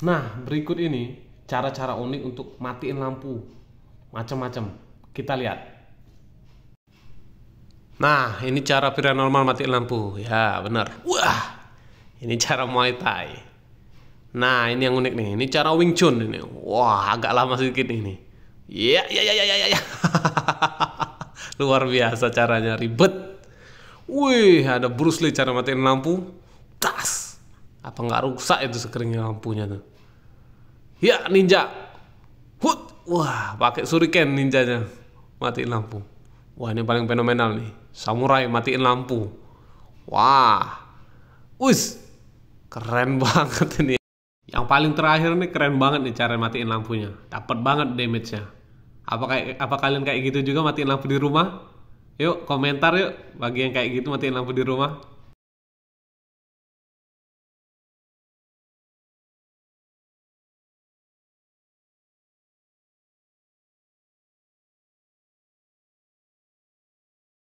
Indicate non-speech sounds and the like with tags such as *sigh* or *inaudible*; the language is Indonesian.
Nah, berikut ini cara-cara unik untuk matiin lampu. Macam-macam. Kita lihat. Nah, ini cara normal matiin lampu. Ya, benar. Wah. Ini cara Muay Thai. Nah, ini yang unik nih. Ini cara Wing Chun ini. Wah, agak lama sedikit ini. Iya, Ya ya ya ya Ya. ya. *laughs* Luar biasa caranya, ribet. Wih, ada Bruce Lee cara matiin lampu. Tas. Apa nggak rusak itu sekeringnya lampunya tuh? Ya ninja, hut, wah pakai suriken ninjanya, matiin lampu. Wah ini paling fenomenal nih, samurai matiin lampu. Wah, us, keren *laughs* banget ini. Yang paling terakhir nih keren banget nih cara matiin lampunya, dapat banget damage-nya. Apa kayak apa kalian kayak gitu juga matiin lampu di rumah? Yuk komentar yuk bagi yang kayak gitu matiin lampu di rumah.